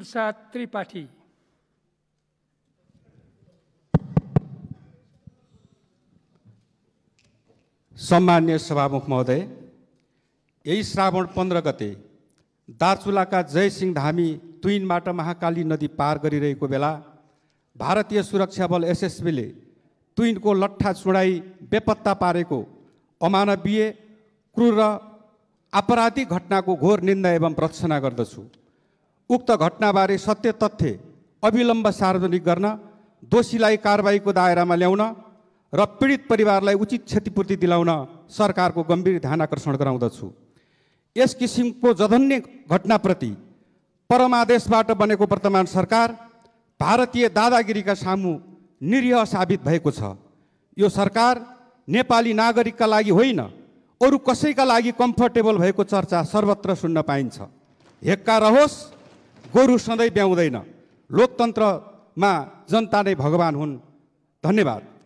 प्रसाद त्रिपाठी सम्मान्य सभामुख महोदय यही श्रावण पन्ध्र गते दार्चुलाका जयसिंह धामी तुइनबाट महाकाली नदी पार गरिरहेको बेला भारतीय सुरक्षा बल एसएसबीले तुइनको लट्ठा चुडाई बेपत्ता पारेको अमानवीय क्रूर र आपराधिक घटनाको घोर निन्दा एवं प्रत्सना गर्दछु उक्त घटनाबारे सत्य तथ्य अविलम्ब सार्वजनिक गर्न दोषीलाई कारवाहीको दायरामा ल्याउन र पीडित परिवारलाई उचित क्षतिपूर्ति दिलाउन सरकारको गम्भीर ध्यान आकर्षण गराउँदछु यस किसिमको जघन्य घटनाप्रति परमादेशबाट बनेको वर्तमान सरकार भारतीय दादागिरीका सामु निरीह साबित भएको छ यो सरकार नेपाली नागरिकका लागि होइन अरू कसैका लागि कम्फर्टेबल भएको चर्चा सर्वत्र सुन्न पाइन्छ हेक्का रहोस् गोरु सधैँ ब्याउँदैन लोकतन्त्रमा जनता नै भगवान् हुन् धन्यवाद